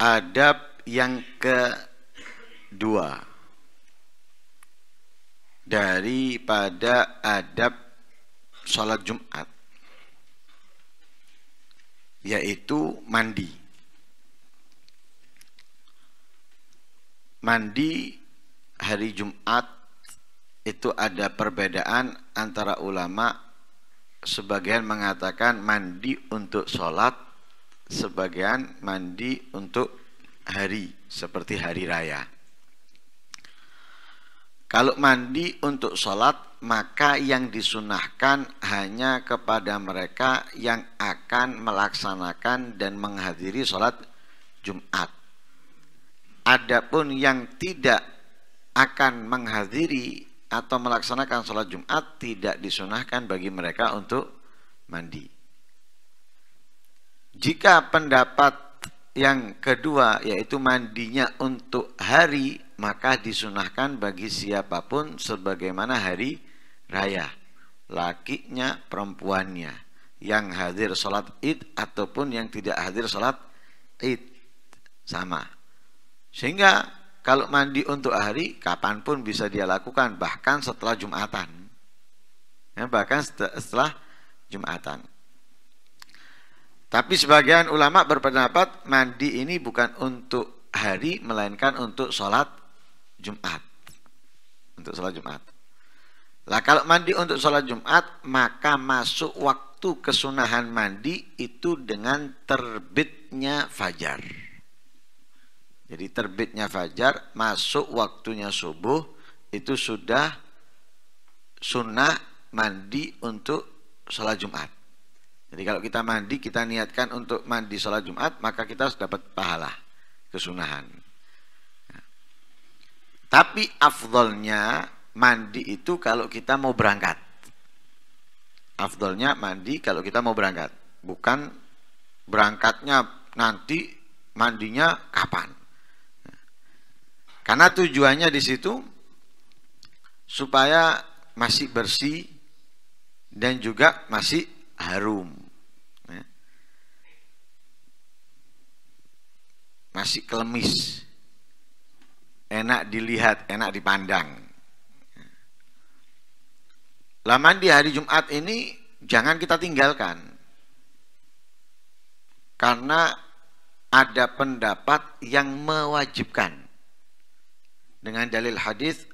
adab yang kedua daripada adab sholat Jumat yaitu mandi mandi hari Jumat itu ada perbedaan antara ulama sebagian mengatakan mandi untuk sholat sebagian mandi untuk hari seperti hari raya. Kalau mandi untuk sholat, maka yang disunahkan hanya kepada mereka yang akan melaksanakan dan menghadiri sholat Jumat. Adapun yang tidak akan menghadiri atau melaksanakan sholat Jumat tidak disunahkan bagi mereka untuk mandi. Jika pendapat yang kedua yaitu mandinya untuk hari maka disunahkan bagi siapapun sebagaimana hari raya lakinya perempuannya yang hadir sholat id ataupun yang tidak hadir sholat id sama sehingga kalau mandi untuk hari kapanpun bisa dia lakukan bahkan setelah jumatan ya, bahkan setelah jumatan tapi sebagian ulama berpendapat mandi ini bukan untuk hari melainkan untuk sholat Jumat. Untuk sholat Jumat. Lah kalau mandi untuk sholat Jumat maka masuk waktu kesunahan mandi itu dengan terbitnya fajar. Jadi terbitnya fajar masuk waktunya subuh itu sudah sunnah mandi untuk sholat Jumat. Jadi kalau kita mandi, kita niatkan untuk mandi sholat Jumat, maka kita harus dapat pahala, kesunahan. Ya. Tapi afdolnya mandi itu kalau kita mau berangkat. Afdolnya mandi kalau kita mau berangkat. Bukan berangkatnya nanti, mandinya kapan. Ya. Karena tujuannya di situ supaya masih bersih dan juga masih harum ya. masih kelemis enak dilihat enak dipandang laman di hari Jumat ini jangan kita tinggalkan karena ada pendapat yang mewajibkan dengan dalil hadis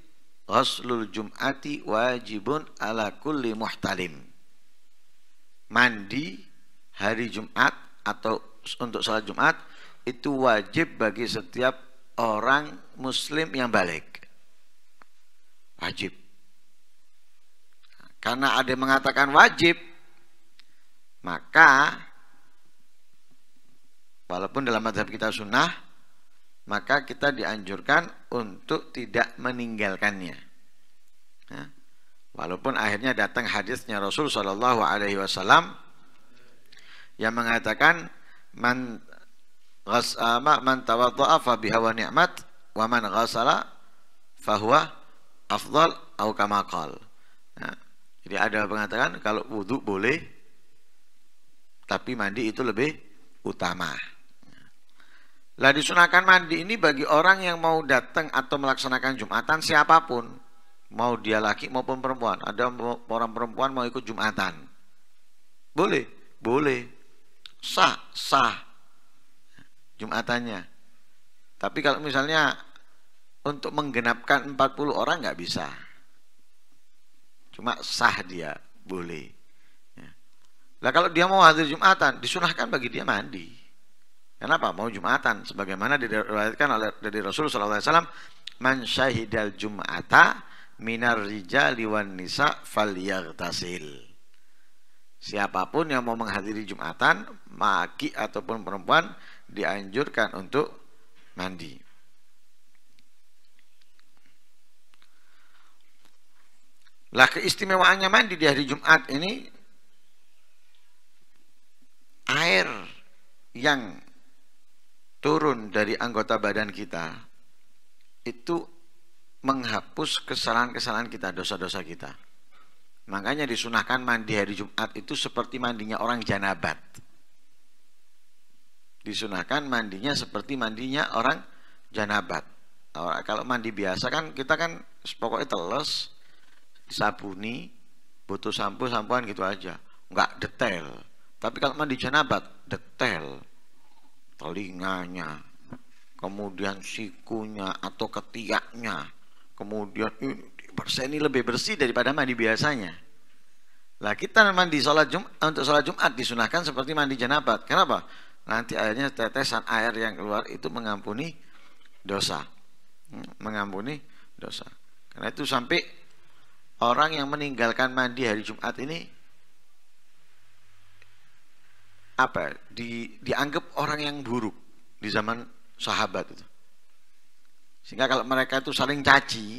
Rasulul jum'ati wajibun ala kulli muhtalim mandi hari Jumat atau untuk sholat Jumat itu wajib bagi setiap orang muslim yang balik wajib karena ada yang mengatakan wajib maka walaupun dalam madhab kita sunnah maka kita dianjurkan untuk tidak meninggalkannya nah, Walaupun akhirnya datang hadisnya Rasul Shallallahu Alaihi Wasallam yang mengatakan man ghasama ah, man tawadda'a fa bihawa ni'mat wa man ghasala huwa afdal au kama qal. Nah, jadi ada mengatakan kalau wudu boleh tapi mandi itu lebih utama. Lah disunahkan mandi ini bagi orang yang mau datang atau melaksanakan Jumatan siapapun mau dia laki maupun perempuan ada orang perempuan mau ikut jumatan boleh boleh sah sah jumatannya tapi kalau misalnya untuk menggenapkan 40 orang nggak bisa cuma sah dia boleh ya. lah kalau dia mau hadir jumatan disunahkan bagi dia mandi kenapa mau jumatan sebagaimana diriwayatkan oleh dari Rasul SAW man syahidal jum'ata minar rijali wan nisa falyaghtasil. Siapapun yang mau menghadiri Jumatan, maki ataupun perempuan dianjurkan untuk mandi. Lah keistimewaannya mandi di hari Jumat ini air yang turun dari anggota badan kita itu menghapus kesalahan-kesalahan kita, dosa-dosa kita. Makanya disunahkan mandi hari Jumat itu seperti mandinya orang janabat. Disunahkan mandinya seperti mandinya orang janabat. Nah, kalau mandi biasa kan kita kan pokoknya teles, sabuni, butuh sampo, sampoan gitu aja. Enggak detail. Tapi kalau mandi janabat, detail. Telinganya, kemudian sikunya atau ketiaknya, kemudian ini bersih ini lebih bersih daripada mandi biasanya lah kita mandi sholat Jumat eh, untuk sholat Jumat disunahkan seperti mandi janabat kenapa nanti airnya tetesan air yang keluar itu mengampuni dosa hmm, mengampuni dosa karena itu sampai orang yang meninggalkan mandi hari Jumat ini apa ya, di, dianggap orang yang buruk di zaman sahabat itu sehingga kalau mereka itu saling caci,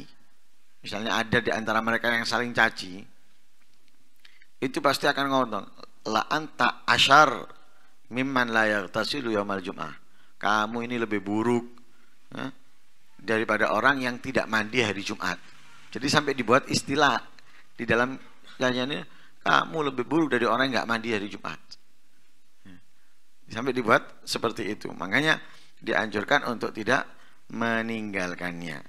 misalnya ada di antara mereka yang saling caci, itu pasti akan ngomong, la anta ashar mimman la yaghtasilu yaumal jum'ah. Kamu ini lebih buruk ya, daripada orang yang tidak mandi hari Jumat. Jadi sampai dibuat istilah di dalam ini kamu lebih buruk dari orang yang gak mandi hari Jumat. Ya, sampai dibuat seperti itu. Makanya dianjurkan untuk tidak meninggalkannya.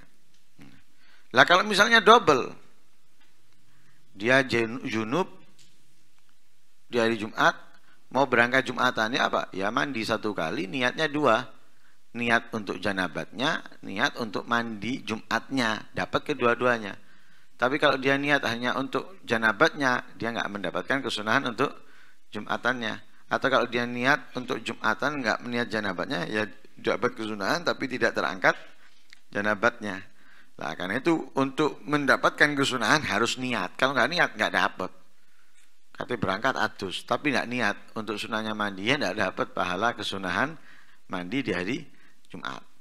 Lah kalau misalnya double, dia junub di hari Jumat, mau berangkat Jumatannya apa? Ya mandi satu kali, niatnya dua. Niat untuk janabatnya, niat untuk mandi Jumatnya, dapat kedua-duanya. Tapi kalau dia niat hanya untuk janabatnya, dia nggak mendapatkan kesunahan untuk Jumatannya. Atau kalau dia niat untuk Jumatan nggak niat janabatnya, ya dapat kesunahan tapi tidak terangkat janabatnya. Nah, karena itu untuk mendapatkan kesunahan harus niat. Kalau nggak niat nggak dapat. Katanya berangkat atus, tapi nggak niat untuk sunahnya mandi ya nggak dapat pahala kesunahan mandi di hari Jumat.